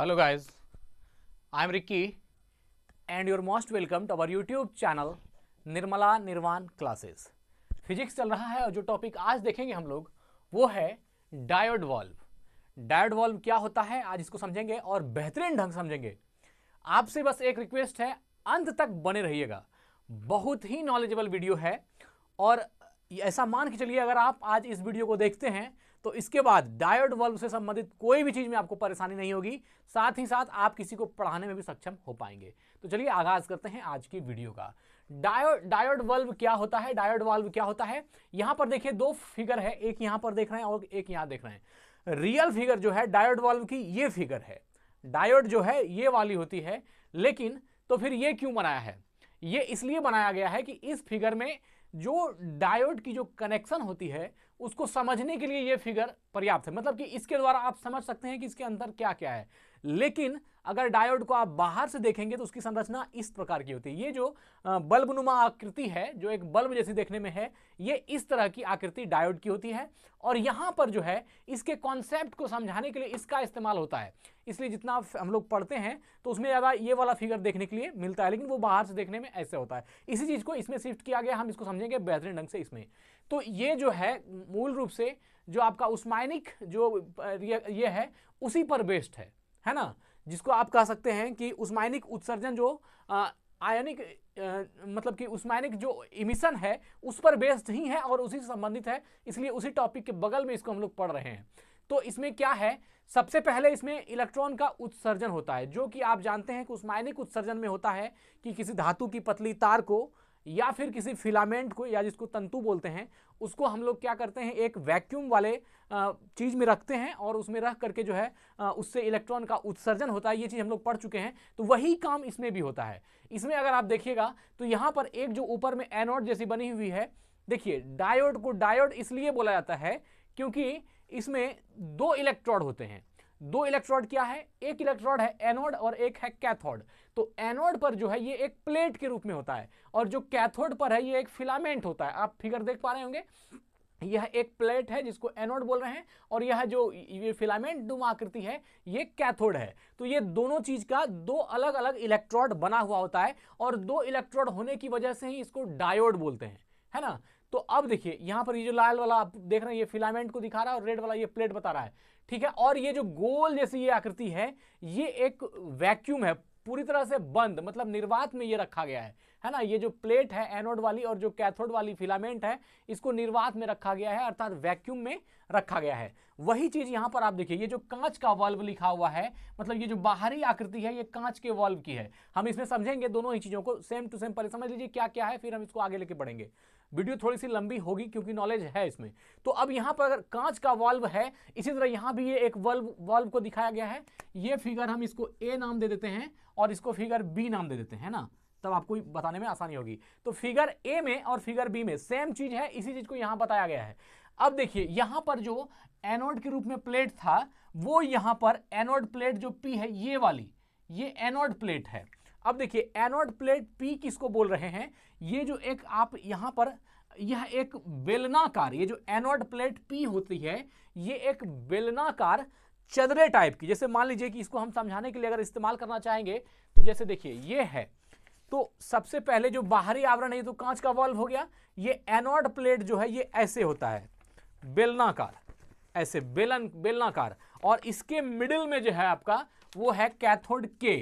Hello guys, I am Ricky and you're most welcome to our YouTube channel Nirmala Nirvan Classes. Physics चल रहा है और जो topic आज देखेंगे हम लोग वो है डायोड वॉल्व डायोड वॉल्व क्या होता है आज इसको समझेंगे और बेहतरीन ढंग समझेंगे आपसे बस एक रिक्वेस्ट है अंत तक बने रहिएगा बहुत ही नॉलेजेबल वीडियो है और ऐसा मान के चलिए अगर आप आज इस वीडियो को देखते हैं तो इसके बाद डायोड बल्ब से संबंधित कोई भी चीज़ में आपको परेशानी नहीं होगी साथ ही साथ आप किसी को पढ़ाने में भी सक्षम हो पाएंगे तो चलिए आगाज करते हैं आज की वीडियो का डायोड डायोड बल्ब क्या होता है डायोड बल्ब क्या होता है यहां पर देखिए दो फिगर है एक यहां पर देख रहे हैं और एक यहां देख रहे हैं रियल फिगर जो है डायोड बल्ब की ये फिगर है डायोड जो है ये वाली होती है लेकिन तो फिर ये क्यों बनाया है ये इसलिए बनाया गया है कि इस फिगर में जो डायोड की जो कनेक्शन होती है उसको समझने के लिए ये फिगर पर्याप्त है मतलब कि इसके द्वारा आप समझ सकते हैं कि इसके अंदर क्या क्या है लेकिन अगर डायोड को आप बाहर से देखेंगे तो उसकी संरचना इस प्रकार की होती है ये जो बल्बनुमा आकृति है जो एक बल्ब जैसी देखने में है ये इस तरह की आकृति डायोड की होती है और यहाँ पर जो है इसके कॉन्सेप्ट को समझाने के लिए इसका इस्तेमाल होता है इसलिए जितना हम लोग पढ़ते हैं तो उसमें ज़्यादा ये वाला फिगर देखने के लिए मिलता है लेकिन वो बाहर से देखने में ऐसे होता है इसी चीज़ को इसमें शिफ्ट किया गया हम इसको समझेंगे बेहतरीन ढंग से इसमें तो ये जो है मूल रूप से जो आपका उस्मानिक जो ये है उसी पर बेस्ड है है ना जिसको आप कह सकते हैं कि उस्मानिक उत्सर्जन जो आयनिक मतलब कि उस्मानिक जो इमिशन है उस पर बेस्ड ही है और उसी से संबंधित है इसलिए उसी टॉपिक के बगल में इसको हम लोग पढ़ रहे हैं तो इसमें क्या है सबसे पहले इसमें इलेक्ट्रॉन का उत्सर्जन होता है जो कि आप जानते हैं कि उस्मायनिक उत्सर्जन में होता है कि किसी धातु की पतली तार को या फिर किसी फिलामेंट को या जिसको तंतु बोलते हैं उसको हम लोग क्या करते हैं एक वैक्यूम वाले चीज़ में रखते हैं और उसमें रख करके जो है उससे इलेक्ट्रॉन का उत्सर्जन होता है ये चीज़ हम लोग पढ़ चुके हैं तो वही काम इसमें भी होता है इसमें अगर आप देखिएगा तो यहाँ पर एक जो ऊपर में एनोड जैसी बनी हुई है देखिए डायोड को डायोड इसलिए बोला जाता है क्योंकि इसमें दो इलेक्ट्रॉड होते हैं दो इलेक्ट्रोड क्या है एक इलेक्ट्रोड है एनोड और एक है कैथोड तो एनोड पर जो है ये एक प्लेट के रूप में होता है और जो कैथोड पर है ये एक फिलामेंट होता है आप फिगर देख पा रहे होंगे यह एक प्लेट है जिसको एनोड बोल रहे हैं और यह जो ये फिलामेंट डुम आकृति है ये कैथोड है तो ये दोनों चीज का दो अलग अलग इलेक्ट्रोड बना हुआ होता है और दो इलेक्ट्रोड होने की वजह से ही इसको डायोड बोलते हैं है ना तो अब देखिए यहां पर ये जो लाल वाला आप देख रहे हैं ये फिलामेंट को दिखा रहा है और रेड वाला ये प्लेट बता रहा है ठीक है और ये जो गोल जैसी ये आकृति है ये एक वैक्यूम है पूरी तरह से बंद मतलब निर्वात में ये रखा गया है है ना ये जो प्लेट है एनोड वाली और जो कैथोड वाली फिलामेंट है इसको निर्वात में रखा गया है अर्थात वैक्यूम में रखा गया है वही चीज यहाँ पर आप देखिए ये जो कांच का वॉल्व लिखा हुआ है मतलब ये जो बाहरी आकृति है ये कांच के वॉल्व की है हम इसमें समझेंगे दोनों ही चीज़ों को सेम टू सेम पर समझ लीजिए क्या क्या है फिर हम इसको आगे लेके बढ़ेंगे वीडियो थोड़ी सी लंबी होगी क्योंकि नॉलेज है इसमें तो अब यहाँ पर अगर कांच का वाल्व है इसी तरह यहाँ भी ये एक वाल्व वाल्व को दिखाया गया है ये फिगर हम इसको ए नाम दे देते हैं और इसको फिगर बी नाम दे देते हैं ना तब आपको बताने में आसानी होगी तो फिगर ए में और फिगर बी में सेम चीज़ है इसी चीज़ को यहाँ बताया गया है अब देखिए यहाँ पर जो एनोड के रूप में प्लेट था वो यहाँ पर एनोड प्लेट जो पी है ये वाली ये एनोड प्लेट है अब देखिए एनोड प्लेट पी किसको बोल रहे हैं ये जो एक आप यहां पर यह एक बेलनाकार ये जो एनोड प्लेट पी होती है ये एक बेलनाकार चदरे टाइप की जैसे मान लीजिए कि इसको हम समझाने के लिए अगर इस्तेमाल करना चाहेंगे तो जैसे देखिए ये है तो सबसे पहले जो बाहरी आवरण है तो कांच का वॉल्व हो गया ये एनोड प्लेट जो है ये ऐसे होता है बेलनाकार ऐसे बेलन बेलनाकार और इसके मिडिल में जो है आपका वो है कैथोड के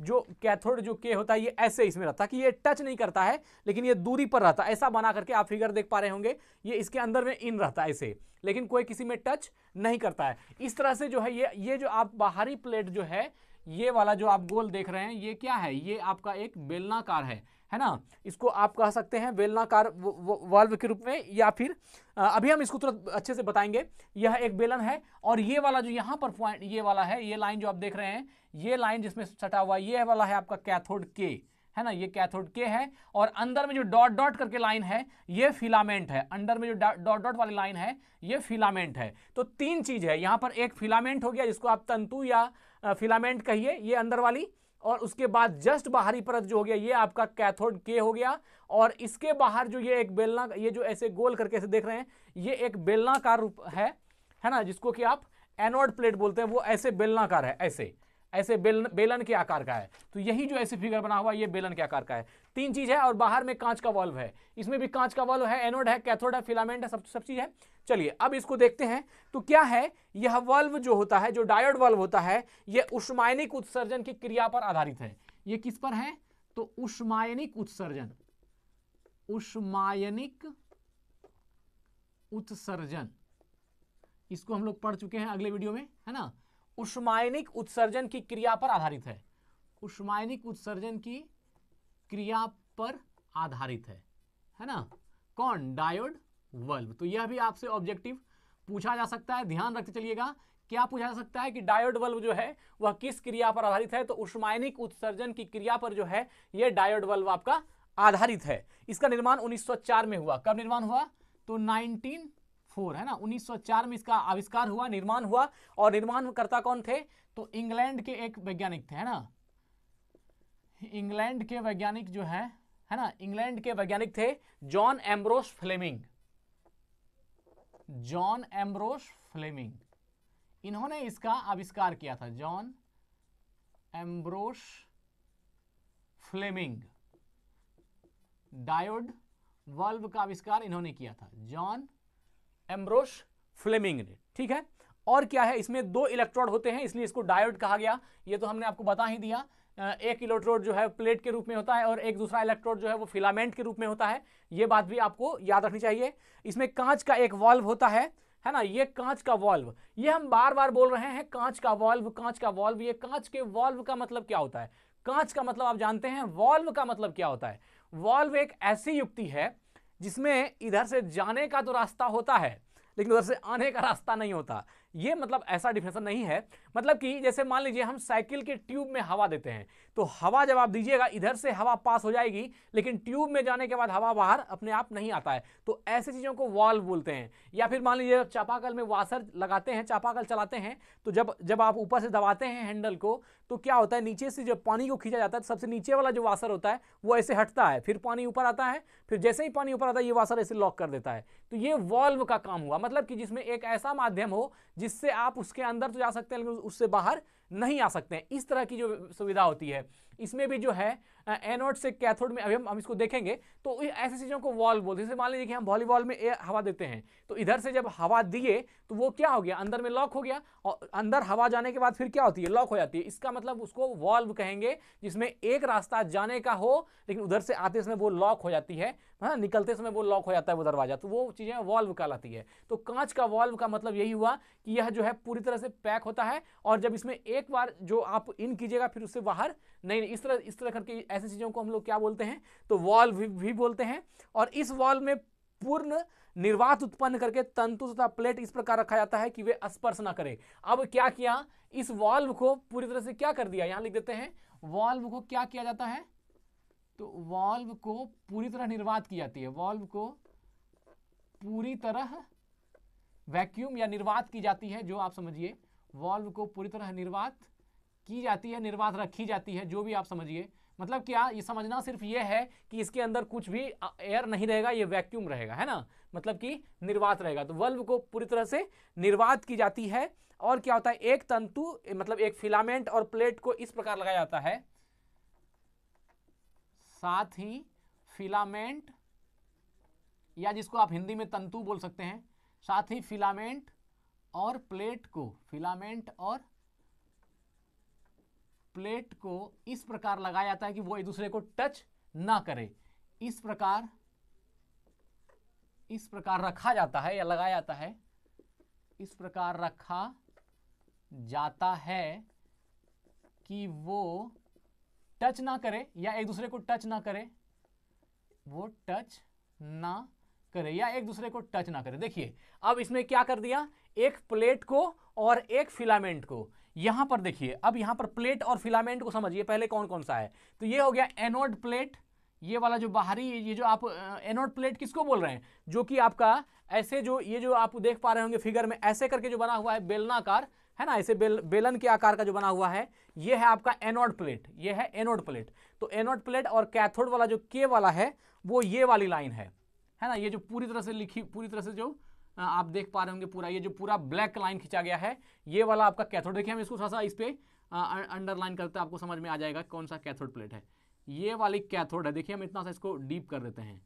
जो कैथोड जो के होता है ये ऐसे इसमें रहता कि ये टच नहीं करता है लेकिन ये दूरी पर रहता ऐसा बना करके आप फिगर देख पा रहे होंगे ये इसके अंदर में इन रहता है ऐसे लेकिन कोई किसी में टच नहीं करता है इस तरह से जो है ये ये जो आप बाहरी प्लेट जो है ये वाला जो आप गोल देख रहे हैं ये क्या है ये आपका एक बेलनाकार है है ना इसको आप कह सकते हैं बेलनाकार वाल्व के रूप में या फिर अभी हम इसको तुरंत अच्छे से बताएंगे यह एक बेलन है और ये वाला जो यहाँ पर पॉइंट ये वाला है ये लाइन जो आप देख रहे हैं ये लाइन जिसमें सटा हुआ ये वाला है आपका कैथोड के है ना ये कैथोड के है और अंदर में जो डॉट डॉट करके लाइन है ये फिलामेंट है अंदर में जो डॉट डॉट वाली लाइन है ये फिलामेंट है तो तीन चीज़ है यहाँ पर एक फिलामेंट हो गया जिसको आप तंतु या फिलामेंट कहिए ये अंदर वाली और उसके बाद जस्ट बाहरी परत जो हो गया ये आपका कैथोड के हो गया और इसके बाहर जो ये एक बेलना ये जो ऐसे गोल करके ऐसे देख रहे हैं ये एक बेलनाकार रूप है है ना जिसको कि आप एनोड प्लेट बोलते हैं वो ऐसे बेलनाकार है ऐसे ऐसे बेलन बेलन के आकार का है तो यही जो ऐसे फिगर बना हुआ ये बेलन के आकार का है तीन चीज है और बाहर में कांच का वॉल्व है इसमें भी कांच का वॉल्व है एनोड है कैथोड है फिलामेंट है सब सब चीज है चलिए अब इसको देखते हैं तो क्या है यह वल्व जो होता है जो डायोड वल्व होता है यह उष्मायनिक उत्सर्जन की क्रिया पर आधारित है यह किस पर है तो उष्मायनिक उत्सर्जन उष्मायनिक उत्सर्जन इसको हम लोग पढ़ चुके हैं अगले वीडियो में है ना उष्मायनिक उत्सर्जन की क्रिया पर आधारित है उष्मायनिक उत्सर्जन की क्रिया पर आधारित है है ना कौन डायोड बल्ब तो यह भी आपसे ऑब्जेक्टिव पूछा जा सकता है ध्यान रखते चलिएगा क्या पूछा जा सकता है कि डायोड बल्ब जो है वह किस क्रिया पर आधारित है तो उष्मायनिक उत्सर्जन की क्रिया पर जो है यह डायोड बल्ब आपका आधारित है इसका निर्माण 1904 में हुआ कब निर्माण हुआ तो 194 है ना 1904 में इसका आविष्कार हुआ निर्माण हुआ और निर्माणकर्ता कौन थे तो इंग्लैंड के एक वैज्ञानिक थे है ना इंग्लैंड के वैज्ञानिक जो है है ना इंग्लैंड के वैज्ञानिक थे John Ambrose Fleming John Ambrose Fleming इन्होंने इसका आविष्कार किया था John Ambrose Fleming diode valve का आविष्कार इन्होंने किया था जॉन एम्ब्रोस फ्लेमिंग ने ठीक है और क्या है इसमें दो इलेक्ट्रोड होते हैं इसलिए इसको डायोड कहा गया ये तो हमने आपको बता ही दिया एक इलेक्ट्रोड जो है प्लेट के रूप में होता है और एक दूसरा इलेक्ट्रोड जो है वो फिलामेंट के रूप में होता है ये बात भी आपको याद रखनी चाहिए इसमें कांच का एक वॉल्व होता है है ना ये कांच का वॉल्व ये हम बार बार बोल रहे हैं कांच का वॉल्व कांच का वॉल्व ये कांच के वॉल्व का मतलब क्या होता है कांच का मतलब आप जानते हैं वॉल्व का मतलब क्या होता है वॉल्व एक ऐसी युक्ति है जिसमें इधर से जाने का तो रास्ता होता है लेकिन उधर से आने का रास्ता नहीं होता ये मतलब ऐसा डिफिनेशन नहीं है मतलब कि जैसे मान लीजिए हम साइकिल के ट्यूब में हवा देते हैं तो हवा जब आप दीजिएगा इधर से हवा पास हो जाएगी लेकिन ट्यूब में जाने के बाद हवा बाहर अपने आप नहीं आता है तो ऐसे चीज़ों को वॉल्व बोलते हैं या फिर मान लीजिए चापाकल में वाशर लगाते हैं चापाकल चलाते हैं तो जब जब आप ऊपर से दबाते हैं हैंडल को तो क्या होता है नीचे से जो पानी को खींचा जाता है तो सबसे नीचे वाला जो वाशर होता है वो ऐसे हटता है फिर पानी ऊपर आता है फिर जैसे ही पानी ऊपर आता है ये वाशर ऐसे लॉक कर देता है तो ये वॉल्व का काम हुआ मतलब कि जिसमें एक ऐसा माध्यम हो जिससे आप उसके अंदर तो जा सकते हैं लेकिन उससे बाहर नहीं आ सकते हैं इस तरह की जो सुविधा होती है इसमें भी जो है एनोड से कैथोड में अभी हम हम इसको देखेंगे तो ऐसी चीज़ों को वॉल बोलते हैं जैसे मान लीजिए कि हम वॉलीबॉल में हवा देते हैं तो इधर से जब हवा दिए तो वो क्या हो गया अंदर में लॉक हो गया और अंदर हवा जाने के बाद फिर क्या होती है लॉक हो जाती है इसका मतलब उसको वॉल्व कहेंगे जिसमें एक रास्ता जाने का हो लेकिन उधर से आते समय वो लॉक हो जाती है हाँ निकलते समय वो लॉक हो जाता है वो दरवाजा तो वो चीज़ें वॉल्व कहलाती है तो कांच का वॉल्व का मतलब यही हुआ कि यह जो है पूरी तरह से पैक होता है और जब इसमें एक बार जो आप इन कीजिएगा फिर उससे बाहर नहीं इस तरह इस तरह करके ऐसी चीज़ों को हम लोग क्या बोलते हैं तो वॉल्व भी, भी बोलते हैं और इस वॉल्व में पूर्ण निर्वात उत्पन्न करके तंतु तथा प्लेट इस प्रकार रखा जाता है कि वे स्पर्श ना करें अब क्या किया इस वॉल्व को पूरी तरह से क्या कर दिया यहां लिख देते हैं वॉल्व को क्या किया जाता है तो वॉल्व को पूरी तरह निर्वात की जाती है वॉल्व को पूरी तरह वैक्यूम या निर्वात की जाती है जो आप समझिए वॉल्व को पूरी तरह निर्वात की जाती है निर्वात रखी जाती है जो भी आप समझिए मतलब क्या ये समझना सिर्फ ये है कि इसके अंदर कुछ भी एयर नहीं रहेगा ये वैक्यूम रहेगा है ना मतलब कि निर्वात रहेगा तो वल्व को पूरी तरह से निर्वात की जाती है और क्या होता है एक तंतु मतलब एक फिलामेंट और प्लेट को इस प्रकार लगाया जाता है साथ ही फिलामेंट या जिसको आप हिंदी में तंतु बोल सकते हैं साथ ही फिलामेंट और प्लेट को फिलामेंट और प्लेट को इस प्रकार लगाया जाता है कि वो एक दूसरे को टच ना करे इस प्रकार इस प्रकार रखा जाता है या लगाया जाता है इस प्रकार रखा जाता है कि वो टच ना करे या एक दूसरे को टच ना करे वो टच ना करे या एक दूसरे को टच ना करे देखिए अब इसमें क्या कर दिया एक प्लेट को और एक फिलामेंट को यहां पर देखिए अब यहां पर प्लेट और फिलामेंट को समझिए पहले कौन कौन सा है तो ये हो गया एनोड प्लेट ये वाला जो बाहरी ये जो आप एनोड प्लेट किसको बोल रहे हैं जो कि आपका ऐसे जो ये जो आप देख पा रहे होंगे फिगर में ऐसे करके जो बना हुआ है बेलनाकार है ना ऐसे बेल बेलन के आकार का जो बना हुआ है ये है आपका एनोड प्लेट ये है एनोड प्लेट तो एनोड प्लेट और कैथोड वाला जो के वाला है वो ये वाली लाइन है है ना ये जो पूरी तरह से लिखी पूरी तरह से जो आप देख पा रहे होंगे पूरा ये जो पूरा ब्लैक लाइन खींचा गया है ये वाला आपका कैथोड देखिए हम इसको थोड़ा सा इस पर अंडरलाइन करते हैं आपको समझ में आ जाएगा कौन सा कैथोड प्लेट है ये वाली कैथोड है देखिए हम इतना सा इसको डीप कर देते हैं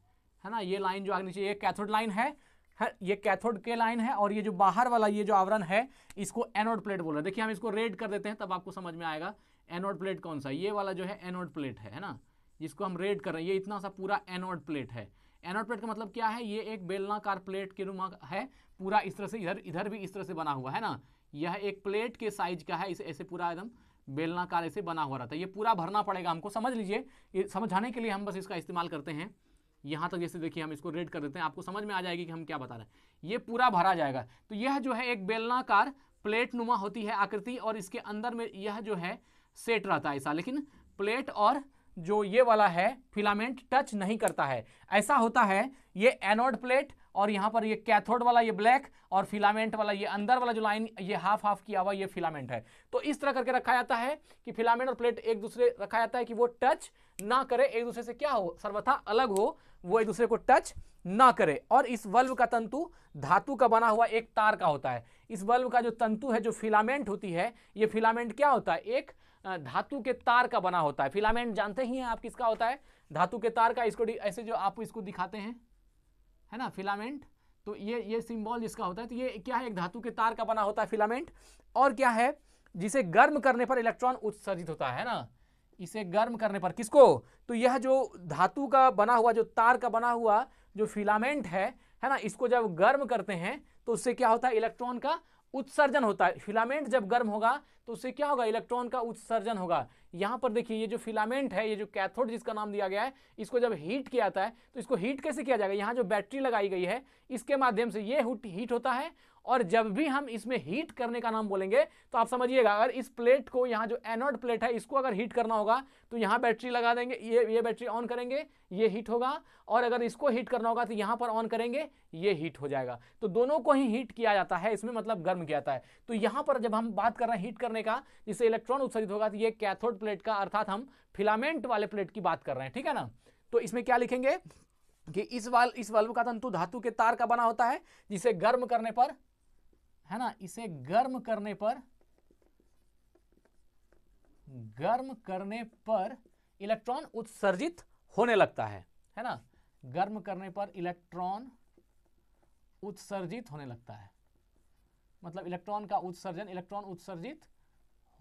है ना ये लाइन जो आगे नीचे ये कैथोड लाइन है ये कैथोड के लाइन है और ये जो बाहर वाला ये जो आवरण है इसको एनोड प्लेट बोल रहे हैं देखिए हम इसको रेड कर देते हैं तब आपको समझ में आएगा एनोड प्लेट कौन सा ये वाला जो है एनोड प्लेट है ना जिसको हम रेड कर रहे हैं ये इतना सा पूरा एनोड प्लेट है एनोड प्लेट का मतलब क्या है ये एक बेलनाकार प्लेट के रूप है पूरा इस तरह से इधर इधर भी इस तरह से बना हुआ है ना यह एक प्लेट के साइज का है इसे ऐसे पूरा एकदम बेलनाकार ऐसे बना हुआ रहता है ये पूरा भरना पड़ेगा हमको समझ लीजिए समझाने के लिए हम बस इसका इस्तेमाल करते हैं यहाँ तक जैसे देखिए हम इसको रेड कर देते हैं आपको समझ में आ जाएगी कि हम क्या बता रहे हैं ये पूरा भरा जाएगा तो यह जो है एक बेलनाकार प्लेट नुमा होती है आकृति और इसके अंदर में यह जो है सेट रहता है ऐसा लेकिन प्लेट और जो ये वाला है फिलामेंट टच नहीं करता है ऐसा होता है ये एनोड प्लेट और यहाँ पर ये कैथोड वाला ये ब्लैक और फिलामेंट वाला ये अंदर वाला जो लाइन ये हाफ हाफ किया हुआ ये फिलामेंट है तो इस तरह करके रखा जाता है कि फिलामेंट और प्लेट एक दूसरे रखा जाता है कि वो टच ना करे एक दूसरे से क्या हो सर्वथा अलग हो वो एक दूसरे को टच ना करे और इस बल्ब का तंतु धातु का बना हुआ एक तार का होता है इस बल्ब का जो तंतु है जो फिलामेंट होती है ये फिलामेंट क्या होता है एक धातु के तार का बना होता है फिलामेंट जानते ही हैं आप किसका होता है धातु के तार का इसको ऐसे जो आप इसको दिखाते हैं है ना फिलामेंट तो ये ये सिंबल जिसका होता है तो ये क्या है एक धातु के तार का बना होता है फिलामेंट और क्या है जिसे गर्म करने पर इलेक्ट्रॉन उत्सर्जित होता है ना इसे गर्म करने पर किसको तो यह जो धातु का बना हुआ जो तार का बना हुआ जो फिलामेंट है है ना इसको जब गर्म करते हैं तो उससे क्या होता है इलेक्ट्रॉन का उत्सर्जन होता है फिलामेंट जब गर्म होगा तो उससे क्या होगा इलेक्ट्रॉन का उत्सर्जन होगा यहां पर देखिए ये जो फिलामेंट है ये जो कैथोड जिसका नाम दिया गया है इसको जब हीट किया जाता है तो इसको हीट कैसे किया जाएगा यहाँ जो बैटरी लगाई गई है इसके माध्यम से ये हीट होता है और जब भी हम इसमें हीट करने का नाम बोलेंगे तो आप समझिएगा अगर इस प्लेट को यहाँ जो एनोड प्लेट है इसको अगर हीट करना होगा तो यहाँ बैटरी लगा देंगे ये ये बैटरी ऑन करेंगे ये हीट होगा और अगर इसको हीट करना होगा तो यहाँ पर ऑन करेंगे ये हीट हो जाएगा तो दोनों को ही हीट किया जाता है इसमें मतलब गर्म किया जाता है तो यहाँ पर जब हम बात कर रहे हैं हीट करने का जिससे इलेक्ट्रॉन उत्सर्जित होगा तो ये कैथोड प्लेट का अर्थात हम फिलामेंट वाले प्लेट की बात कर रहे हैं ठीक है ना तो इसमें क्या लिखेंगे कि इस वाल इस वाल्व का तंतु धातु के तार का बना होता है जिसे गर्म करने पर है ना इसे गर्म करने पर गर्म करने पर इलेक्ट्रॉन उत्सर्जित होने लगता है है ना गर्म करने पर इलेक्ट्रॉन उत्सर्जित होने लगता है मतलब इलेक्ट्रॉन का उत्सर्जन इलेक्ट्रॉन उत्सर्जित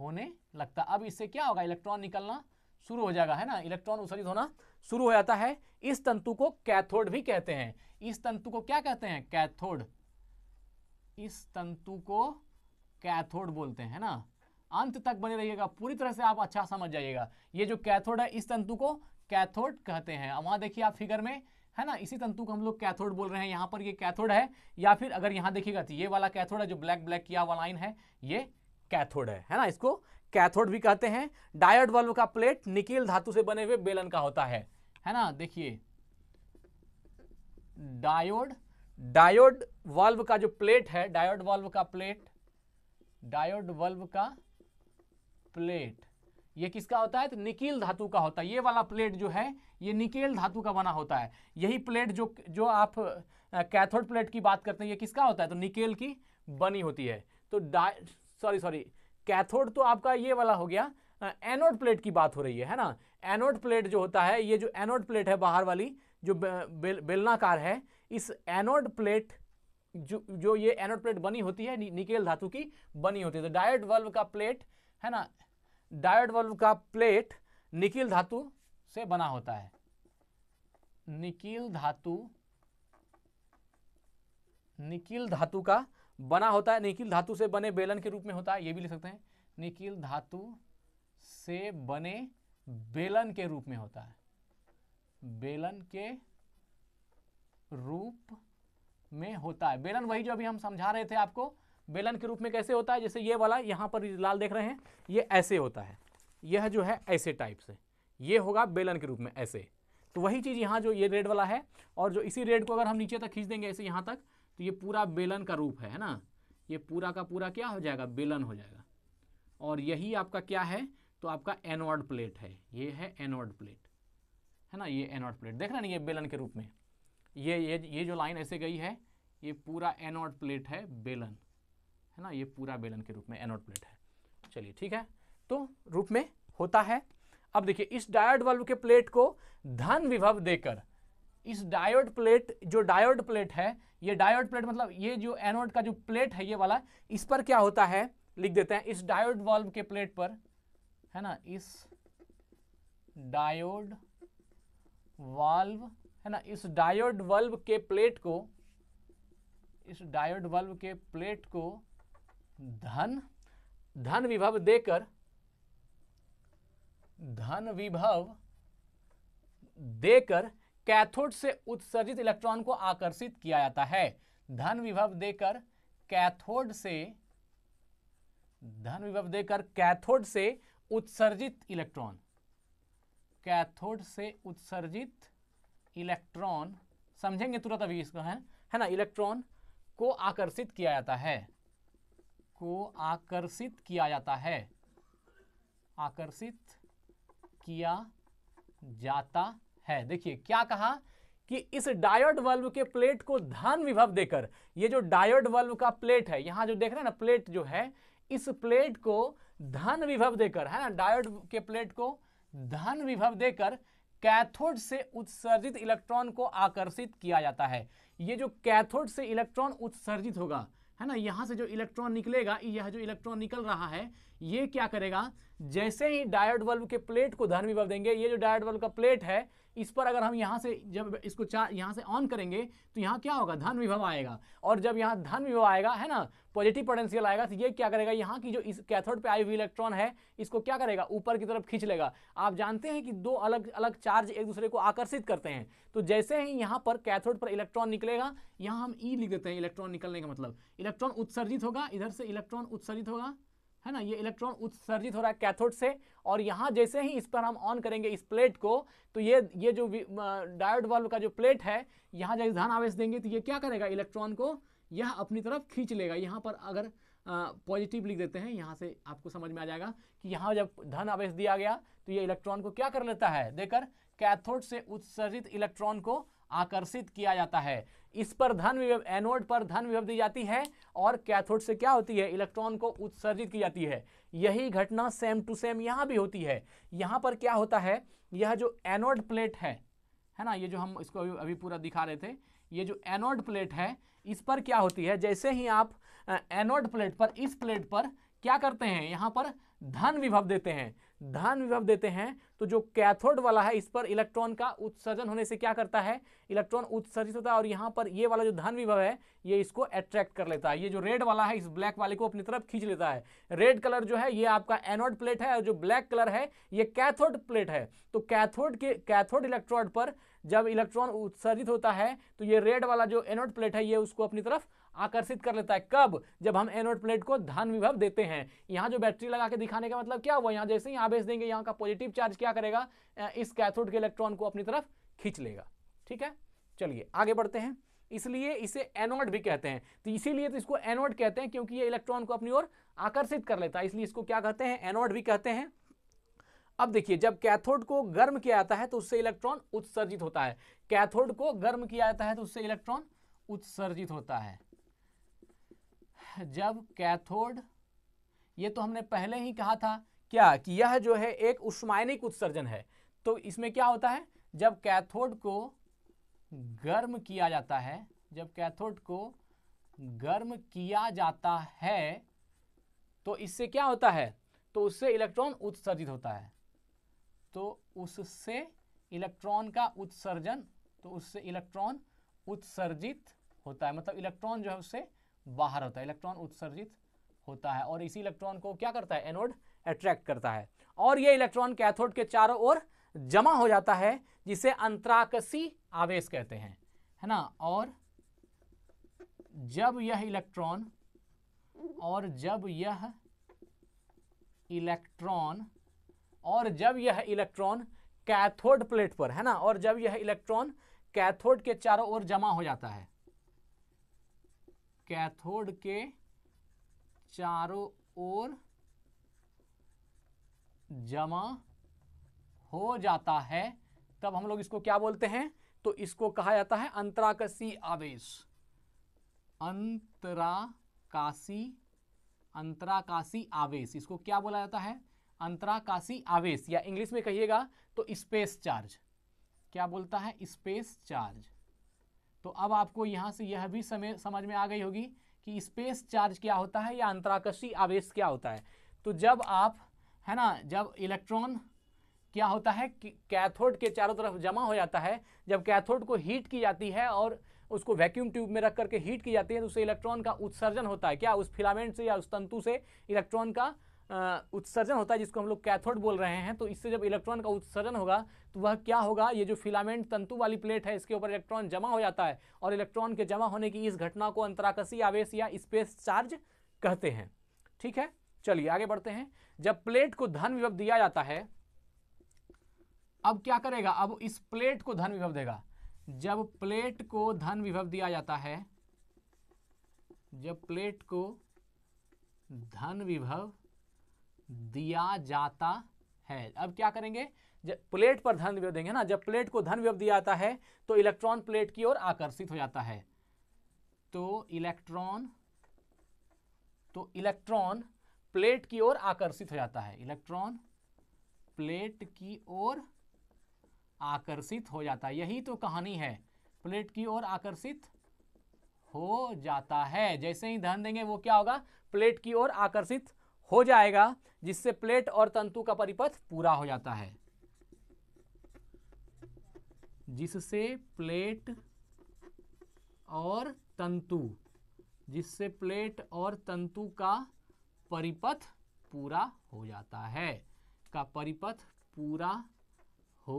होने लगता है अब इससे क्या होगा इलेक्ट्रॉन निकलना शुरू हो जाएगा है ना इलेक्ट्रॉन उत्सर्जित होना शुरू हो जाता है इस तंतु को कैथोड भी कहते हैं इस तंतु को क्या कहते हैं कैथोड इस तंतु को कैथोड बोलते हैं ना अंत तक बने रहिएगा पूरी तरह से आप अच्छा समझ जाइएगा ये जो कैथोड है इस तंतु को कैथोड कहते हैं वहां देखिए आप फिगर में है ना इसी तंतु को हम लोग कैथोड बोल रहे हैं यहाँ पर ये कैथोड है या फिर अगर यहाँ देखिएगा तो ये वाला कैथोड है जो ब्लैक ब्लैक किया हुआ लाइन है ये कैथोड है है ना इसको कैथोड भी कहते हैं डायोड बल्ब का प्लेट निकिल धातु से बने हुए बेलन का होता है है ना देखिए डायोड डायोड वाल्व का जो प्लेट है डायोड वाल्व का प्लेट डायोड वाल्व का प्लेट ये किसका होता है तो निकील धातु का होता है ये वाला प्लेट जो है ये निकेल धातु का बना होता है यही प्लेट जो जो आप कैथोड प्लेट की बात करते हैं ये किसका होता है तो निकेल की बनी होती है तो डाय सॉरी सॉरी कैथोड तो आपका ये वाला हो गया एनोड प्लेट की बात हो रही है है ना एनोड प्लेट जो होता है ये जो एनोड प्लेट है बाहर वाली जो बेल, बेलनाकार है इस एनोड प्लेट जो जो ये एनोड प्लेट बनी होती है नि, निकेल धातु की बनी होती है तो डायोड वल्व का प्लेट है ना डायोड वल्व का प्लेट निकिल धातु से बना होता है निकिल धातु निकिल धातु का बना होता है निकिल धातु से बने बेलन के रूप में होता है ये भी लिख सकते हैं निकिल धातु से बने बेलन के रूप में होता है बेलन के रूप में होता है बेलन वही जो अभी हम समझा रहे थे आपको बेलन के रूप में कैसे होता है जैसे ये वाला यहाँ पर लाल देख रहे हैं ये ऐसे होता है यह जो है ऐसे टाइप से ये होगा बेलन के रूप में ऐसे तो वही चीज़ यहाँ जो ये रेड वाला है और जो इसी रेड को अगर हम नीचे तक खींच देंगे ऐसे यहाँ तक तो ये पूरा बेलन का रूप है है ना ये पूरा का पूरा क्या हो जाएगा बेलन हो जाएगा और यही आपका क्या है तो आपका एनवर्ड प्लेट है ये है एनवर्ड प्लेट है ना ये एनवर्ड प्लेट देख रहे ना ये बेलन के रूप में ये ये ये जो लाइन ऐसे गई है ये पूरा एनोड प्लेट है बेलन है ना ये पूरा बेलन के रूप में एनोड प्लेट है चलिए ठीक है तो रूप में होता है अब देखिए इस डायोड बल्ब के प्लेट को धन विभव देकर इस डायोड प्लेट जो डायोड प्लेट है ये डायोड प्लेट मतलब ये जो एनोड का जो प्लेट है ये वाला इस पर क्या होता है लिख देते हैं इस डायोड बल्ब के प्लेट पर है ना इस डायोड वाल्व है ना इस डायोड बल्ब के प्लेट को इस डायोड बल्ब के प्लेट को धन धन विभव देकर धन विभव देकर कैथोड से उत्सर्जित इलेक्ट्रॉन को आकर्षित किया जाता है धन विभव देकर कैथोड से धन विभव देकर कैथोड से उत्सर्जित इलेक्ट्रॉन कैथोड से उत्सर्जित इलेक्ट्रॉन समझेंगे तुरंत अभी इसको है है ना इलेक्ट्रॉन को आकर्षित किया जाता है को आकर्षित किया जाता है आकर्षित किया जाता है देखिए क्या कहा कि इस डायोड बल्ब के प्लेट को धन विभव देकर ये जो डायोड बल्ब का प्लेट है यहां जो देख रहे हैं ना प्लेट जो है इस प्लेट को धन विभव देकर है ना डायोड के प्लेट को धन विभव देकर कैथोड से उत्सर्जित इलेक्ट्रॉन को आकर्षित किया जाता है ये जो कैथोड से इलेक्ट्रॉन उत्सर्जित होगा है ना यहाँ से जो इलेक्ट्रॉन निकलेगा यह जो इलेक्ट्रॉन निकल रहा है ये क्या करेगा जैसे ही डायोड बल्ब के प्लेट को धन विभव देंगे ये जो डायोड बल्ब का प्लेट है इस पर अगर हम यहाँ से जब इसको चार यहाँ से ऑन करेंगे तो यहाँ क्या होगा धन विभव आएगा और जब यहाँ धन विभव आएगा है ना पॉजिटिव पोटेंशियल आएगा तो ये क्या करेगा यहाँ की जो इस कैथोड पे आई हुई इलेक्ट्रॉन है इसको क्या करेगा ऊपर की तरफ खींच लेगा आप जानते हैं कि दो अलग अलग चार्ज एक दूसरे को आकर्षित करते हैं तो जैसे ही यहाँ पर कैथोड पर इलेक्ट्रॉन निकलेगा यहाँ हम ई e लिख देते हैं इलेक्ट्रॉन निकलने का मतलब इलेक्ट्रॉन उत्सर्जित होगा इधर से इलेक्ट्रॉन उत्सर्जित होगा है ना ये इलेक्ट्रॉन उत्सर्जित हो रहा है कैथोड से और यहाँ जैसे ही इस पर हम ऑन करेंगे इस प्लेट को तो ये ये जो डायोड वाल्व का जो प्लेट है यहाँ जैसे धन आवेश देंगे तो ये क्या करेगा इलेक्ट्रॉन को यह अपनी तरफ खींच लेगा यहाँ पर अगर पॉजिटिव लिख देते हैं यहाँ से आपको समझ में आ जाएगा कि यहाँ जब धन आवेश दिया गया तो ये इलेक्ट्रॉन को क्या कर लेता है देकर कैथोड से उत्सर्जित इलेक्ट्रॉन को आकर्षित किया जाता है इस पर धन विभव एनोड पर धन विभव दी जाती है और कैथोड से क्या होती है इलेक्ट्रॉन को उत्सर्जित की जाती है यही घटना सेम टू सेम यहाँ भी होती है यहाँ पर क्या होता है यह जो एनोड प्लेट है है ना ये जो हम इसको अभी, अभी पूरा दिखा रहे थे ये जो एनोड प्लेट है इस पर क्या होती है जैसे ही आप एनोड प्लेट पर इस प्लेट पर क्या करते हैं यहाँ पर धन विभव देते हैं धन विभव देते हैं तो जो कैथोड वाला है इस पर इलेक्ट्रॉन का उत्सर्जन होने से क्या करता है इलेक्ट्रॉन उत्सर्जित होता है और यहाँ पर ये वाला जो धन विभव है ये इसको अट्रैक्ट कर लेता है ये जो रेड वाला है इस ब्लैक वाले को अपनी तरफ खींच लेता है रेड कलर जो है ये आपका एनोड प्लेट है और जो ब्लैक कलर है ये कैथोड प्लेट है तो कैथोड के कैथोड इलेक्ट्रॉड पर जब इलेक्ट्रॉन उत्सर्जित होता है तो ये रेड वाला जो एनोड प्लेट है ये उसको अपनी तरफ आकर्षित कर लेता है कब जब हम एनोड प्लेट को धन विभव देते हैं यहाँ जो बैटरी लगा के दिखाने का मतलब क्या हुआ यहाँ जैसे ही आवेश देंगे यहाँ का पॉजिटिव चार्ज क्या करेगा इस कैथोड के इलेक्ट्रॉन को अपनी तरफ खींच लेगा ठीक है चलिए आगे बढ़ते हैं इसलिए इसे एनोड भी कहते हैं तो इसीलिए तो इसको एनोड कहते हैं क्योंकि ये इलेक्ट्रॉन को अपनी ओर आकर्षित कर लेता है इसलिए इसको क्या कहते हैं एनोड भी कहते हैं अब देखिए जब कैथोड को गर्म किया जाता है तो उससे इलेक्ट्रॉन उत्सर्जित होता है कैथोड को गर्म किया जाता है तो उससे इलेक्ट्रॉन उत्सर्जित होता है जब कैथोड ये तो हमने पहले ही कहा था क्या कि यह जो है एक उष्मायनिक उत्सर्जन है तो इसमें क्या होता है जब कैथोड को गर्म किया जाता है जब कैथोड को गर्म किया जाता है तो इससे क्या होता है तो उससे इलेक्ट्रॉन उत्सर्जित होता है तो उससे इलेक्ट्रॉन का उत्सर्जन तो उससे इलेक्ट्रॉन उत्सर्जित होता है मतलब इलेक्ट्रॉन जो है उससे बाहर होता है इलेक्ट्रॉन उत्सर्जित होता है और इसी इलेक्ट्रॉन को क्या करता है एनोड अट्रैक्ट करता है और यह इलेक्ट्रॉन कैथोड के चारों ओर जमा हो जाता है जिसे अंतराकसी आवेश कहते हैं है ना और जब यह इलेक्ट्रॉन और जब यह इलेक्ट्रॉन और जब यह इलेक्ट्रॉन कैथोड प्लेट पर है ना और जब यह इलेक्ट्रॉन कैथोड के चारों ओर जमा हो जाता है कैथोड के चारों ओर जमा हो जाता है तब हम लोग इसको क्या बोलते हैं तो इसको कहा जाता है अंतराकसी आवेश अंतराकाशी अंतराकाशी आवेश इसको क्या बोला जाता है अंतराकाशी आवेश या इंग्लिश में कहिएगा तो स्पेस चार्ज क्या बोलता है स्पेस चार्ज तो अब आपको यहाँ से यह भी समय समझ में आ गई होगी कि स्पेस चार्ज क्या होता है या अंतराकर्षी आवेश क्या होता है तो जब आप है ना जब इलेक्ट्रॉन क्या होता है कि कैथोड के चारों तरफ जमा हो जाता है जब कैथोड को हीट की जाती है और उसको वैक्यूम ट्यूब में रख करके हीट की जाती है तो उससे इलेक्ट्रॉन का उत्सर्जन होता है क्या उस फिलामेंट से या उस तंतु से इलेक्ट्रॉन का उत्सर्जन होता है जिसको हम लोग कैथोड बोल रहे हैं तो इससे जब इलेक्ट्रॉन का उत्सर्जन होगा तो वह क्या होगा ये जो फिलामेंट तंतु वाली प्लेट है इसके ऊपर इलेक्ट्रॉन जमा हो जाता है और इलेक्ट्रॉन के जमा होने की इस घटना को अंतराकशी आवेश या स्पेस चार्ज कहते हैं ठीक है चलिए आगे बढ़ते हैं जब प्लेट को धन विभव दिया जाता है अब क्या करेगा अब इस प्लेट को धन विभव देगा जब प्लेट को धन विभव दिया जाता है जब प्लेट को धन विभव दिया जाता है अब क्या करेंगे जब प्लेट पर धन व्यव देंगे ना जब प्लेट को धन व्यव दिया जाता है तो इलेक्ट्रॉन प्लेट की ओर आकर्षित हो जाता है तो इलेक्ट्रॉन तो इलेक्ट्रॉन प्लेट की ओर आकर्षित हो जाता है इलेक्ट्रॉन प्लेट की ओर आकर्षित हो जाता है यही तो कहानी है प्लेट की ओर आकर्षित हो जाता है जैसे ही धन देंगे वो क्या होगा प्लेट की ओर आकर्षित हो जाएगा जिससे प्लेट और तंतु का परिपथ पूरा हो जाता है जिससे प्लेट और तंतु जिससे प्लेट और तंतु का परिपथ पूरा हो जाता है का परिपथ पूरा हो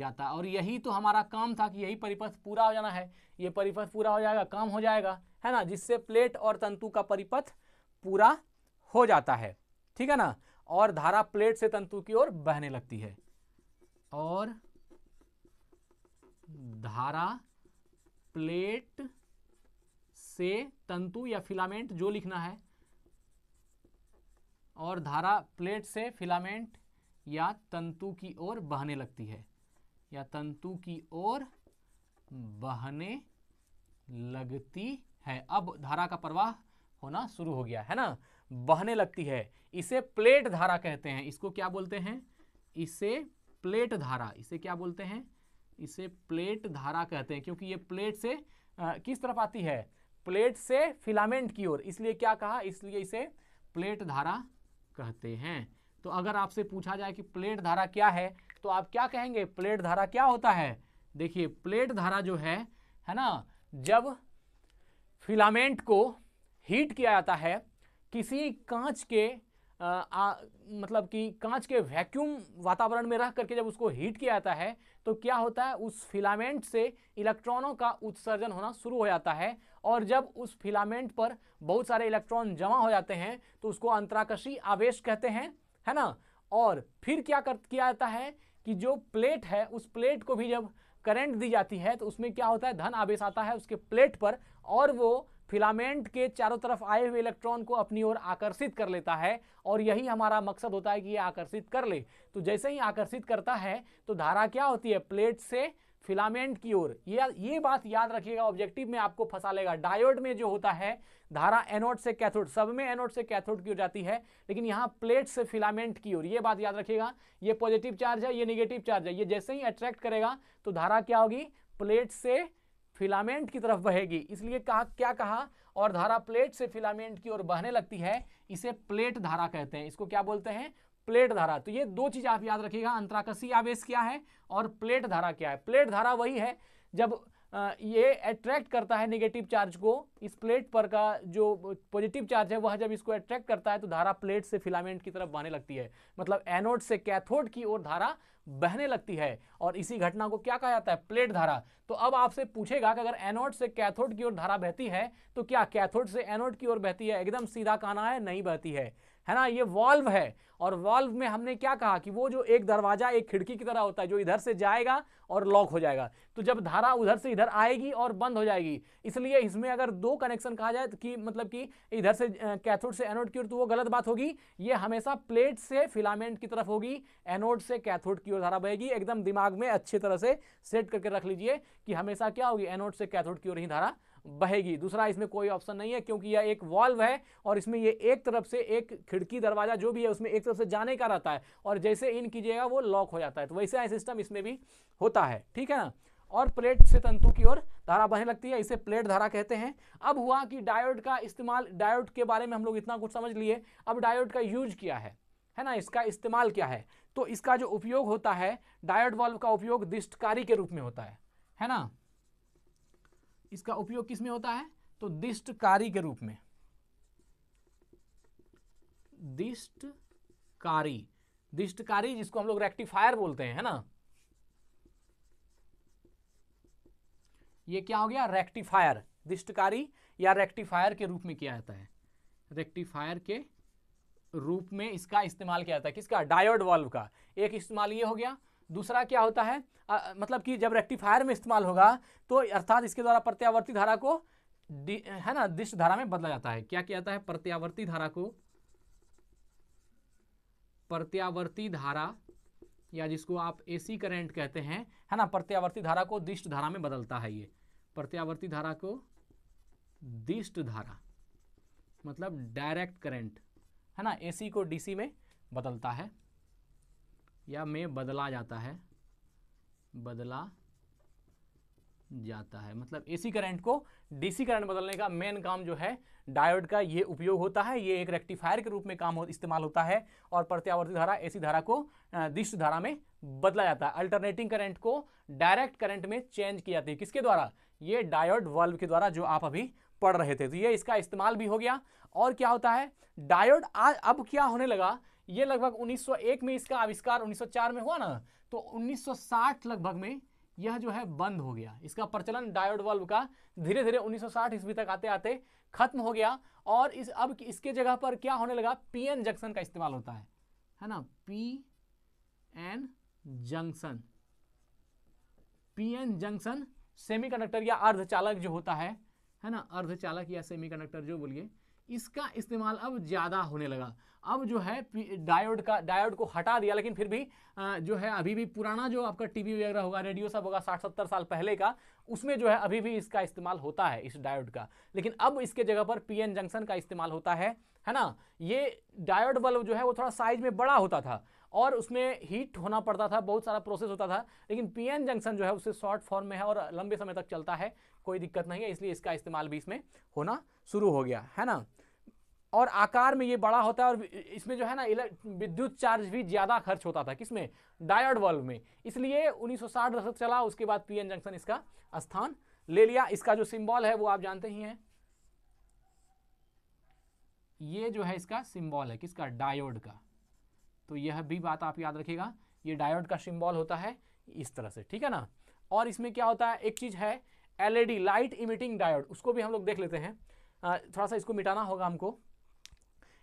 जाता और यही तो हमारा काम था कि यही परिपथ पूरा हो जाना है ये परिपथ पूरा हो जाएगा काम हो जाएगा है ना जिससे प्लेट और तंतु का परिपथ पूरा हो जाता है ठीक है ना और धारा प्लेट से तंतु की ओर बहने लगती है और धारा प्लेट से तंतु या फिलामेंट जो लिखना है और धारा प्लेट से फिलामेंट या तंतु की ओर बहने लगती है या तंतु की ओर बहने लगती है अब धारा का प्रवाह होना शुरू हो गया है ना बहने लगती है इसे प्लेट धारा कहते हैं इसको क्या बोलते हैं इसे प्लेट धारा इसे क्या बोलते हैं इसे प्लेट धारा कहते हैं क्योंकि ये प्लेट से आ, किस तरफ आती है प्लेट से फिलामेंट की ओर इसलिए क्या कहा इसलिए इसे प्लेट धारा कहते हैं तो अगर आपसे पूछा जाए कि प्लेट धारा क्या है तो आप क्या कहेंगे प्लेट धारा क्या होता है देखिए प्लेट धारा जो है है ना जब फिलामेंट को हीट किया जाता है किसी कांच के आ, आ, मतलब कि कांच के वैक्यूम वातावरण में रह करके जब उसको हीट किया जाता है तो क्या होता है उस फिलामेंट से इलेक्ट्रॉनों का उत्सर्जन होना शुरू हो जाता है और जब उस फिलामेंट पर बहुत सारे इलेक्ट्रॉन जमा हो जाते हैं तो उसको अंतराकशी आवेश कहते हैं है ना और फिर क्या कर किया जाता है कि जो प्लेट है उस प्लेट को भी जब करंट दी जाती है तो उसमें क्या होता है धन आवेश आता है उसके प्लेट पर और वो फिलामेंट के चारों तरफ आए हुए इलेक्ट्रॉन को अपनी ओर आकर्षित कर लेता है और यही हमारा मकसद होता है कि ये आकर्षित कर ले तो जैसे ही आकर्षित करता है तो धारा क्या होती है प्लेट से फिलामेंट की ओर ये ये बात याद रखिएगा ऑब्जेक्टिव में आपको फंसा लेगा डायोड में जो होता है धारा एनोड से कैथोड सब में एनोड से कैथोड की ओर जाती है लेकिन यहाँ प्लेट से फिलामेंट की ओर ये बात याद रखिएगा ये पॉजिटिव चार्ज है ये निगेटिव चार्ज है ये जैसे ही अट्रैक्ट करेगा तो धारा क्या होगी प्लेट से फिलामेंट की तरफ बहेगी इसलिए कहा क्या कहा और धारा प्लेट से फिलामेंट की ओर बहने लगती है इसे प्लेट धारा कहते हैं इसको क्या बोलते हैं प्लेट धारा तो ये दो चीज़ आप याद रखिएगा अंतराकसी आवेश क्या है और प्लेट धारा क्या है प्लेट धारा वही है जब ये अट्रैक्ट करता है नेगेटिव चार्ज को इस प्लेट पर का जो पॉजिटिव चार्ज है वह जब इसको अट्रैक्ट करता है तो धारा प्लेट से फिलामेंट की तरफ बहने लगती है मतलब एनोड से कैथोड की ओर धारा बहने लगती है और इसी घटना को क्या कहा जाता है प्लेट धारा तो अब आपसे पूछेगा कि अगर एनोड से कैथोड की ओर धारा बहती है तो क्या कैथोड से एनोड की ओर बहती है एकदम सीधा कहना है नहीं बहती है है ना ये वॉल्व है और वॉल्व में हमने क्या कहा कि वो जो एक दरवाजा एक खिड़की की तरह होता है जो इधर से जाएगा और लॉक हो जाएगा तो जब धारा उधर से इधर आएगी और बंद हो जाएगी इसलिए इसमें अगर दो कनेक्शन कहा जाए कि मतलब कि इधर से कैथोड से एनोड की ओर तो वो गलत बात होगी ये हमेशा प्लेट से फिलामेंट की तरफ होगी एनोड से कैथोड की ओर धारा बहेगी एकदम दिमाग में अच्छी तरह से सेट करके रख लीजिए कि हमेशा क्या होगी एनोड से कैथोड की ओर ही धारा बहेगी दूसरा इसमें कोई ऑप्शन नहीं है क्योंकि यह एक वॉल्व है और इसमें यह एक तरफ से एक खिड़की दरवाजा जो भी है उसमें एक तरफ से जाने का रहता है और जैसे इन कीजिएगा वो लॉक हो जाता है तो वैसा सिस्टम इसमें भी होता है ठीक है ना और प्लेट से तंतु की ओर धारा बहने लगती है इसे प्लेट धारा कहते हैं अब हुआ कि डायोड का इस्तेमाल डायोड के बारे में हम लोग इतना कुछ समझ लिए अब डायोड का यूज क्या है है ना इसका इस्तेमाल क्या है तो इसका जो उपयोग होता है डायोड वॉल्व का उपयोग दिष्टकारी के रूप में होता है है ना इसका उपयोग किस में होता है तो दिष्टकारी के रूप में दिष्टकारी दिष्टकारी जिसको हम लोग रेक्टिफायर बोलते हैं है ना ये क्या हो गया रेक्टिफायर दिष्टकारी या रेक्टिफायर के रूप में किया जाता है रेक्टिफायर के रूप में इसका इस्तेमाल किया जाता है किसका डायोड वाल्व का एक इस्तेमाल ये हो गया दूसरा क्या होता है आ, मतलब कि जब रेक्टिफायर में इस्तेमाल होगा तो अर्थात इसके द्वारा प्रत्यावर्ती धारा को है ना दिश धारा में बदला जाता है क्या किया जाता है प्रत्यावर्ती धारा को प्रत्यावर्ती धारा या जिसको आप एसी करंट कहते हैं है ना प्रत्यावर्ती धारा को दिष्ट धारा में बदलता है ये प्रत्यावर्ती धारा को दिष्ट धारा मतलब डायरेक्ट करंट है ना एसी को डीसी में बदलता है या में बदला जाता है बदला जाता है मतलब एसी करंट को डीसी करंट बदलने का मेन काम जो है डायोड का ये उपयोग होता है ये एक रेक्टिफायर के रूप में काम हो, इस्तेमाल होता है और प्रत्यावर्ती धारा एसी धारा को दिष्ट धारा में बदला जाता है अल्टरनेटिंग करंट को डायरेक्ट करंट में चेंज की जाती है किसके द्वारा ये डायोड वल्व के द्वारा जो आप अभी पढ़ रहे थे तो ये इसका इस्तेमाल भी हो गया और क्या होता है डायोड आज अब क्या होने लगा ये लगभग 1901 में इसका आविष्कार 1904 में हुआ ना तो 1960 लगभग में यह जो है बंद हो गया इसका प्रचलन डायोड बल्ब का धीरे धीरे 1960 ईस्वी तक आते आते खत्म हो गया और इस अब इसके जगह पर क्या होने लगा पीएन जंक्शन का इस्तेमाल होता है है ना P N junction P N junction semi या अर्धचालक जो होता है है ना अर्धचालक या सेमी जो बोलिए इसका इस्तेमाल अब ज़्यादा होने लगा अब जो है डायोड का डायोड को हटा दिया लेकिन फिर भी जो है अभी भी पुराना जो आपका टीवी वगैरह होगा रेडियो सब होगा साठ सत्तर साल पहले का उसमें जो है अभी भी इसका इस्तेमाल होता है इस डायोड का लेकिन अब इसके जगह पर पीएन जंक्शन का इस्तेमाल होता है है ना ये डायोड बल्ब जो है वो थोड़ा साइज में बड़ा होता था और उसमें हीट होना पड़ता था बहुत सारा प्रोसेस होता था लेकिन पीएन जंक्शन जो है उसे शॉर्ट फॉर्म में है और लंबे समय तक चलता है कोई दिक्कत नहीं है इसलिए इसका इस्तेमाल भी इसमें होना शुरू हो गया है ना और आकार में ये बड़ा होता है और इसमें जो है ना विद्युत चार्ज भी ज़्यादा खर्च होता था किसमें डायड वाल्व में इसलिए 1960 दशक चला उसके बाद पीएन जंक्शन इसका स्थान ले लिया इसका जो सिंबल है वो आप जानते ही हैं ये जो है इसका सिंबल है किसका डायोड का तो यह भी बात आप याद रखिएगा ये डायोड का सिंबल होता है इस तरह से ठीक है ना और इसमें क्या होता है एक चीज़ है एलईडी लाइट इमिटिंग डायोड उसको भी हम लोग देख लेते हैं थोड़ा सा इसको मिटाना होगा हमको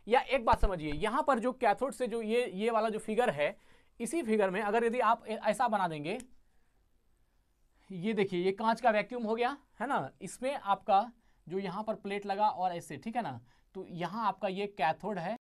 या एक बात समझिए यहाँ पर जो कैथोड से जो ये ये वाला जो फिगर है इसी फिगर में अगर यदि आप ऐसा बना देंगे ये देखिए ये कांच का वैक्यूम हो गया है ना इसमें आपका जो यहाँ पर प्लेट लगा और ऐसे ठीक है ना तो यहाँ आपका ये कैथोड है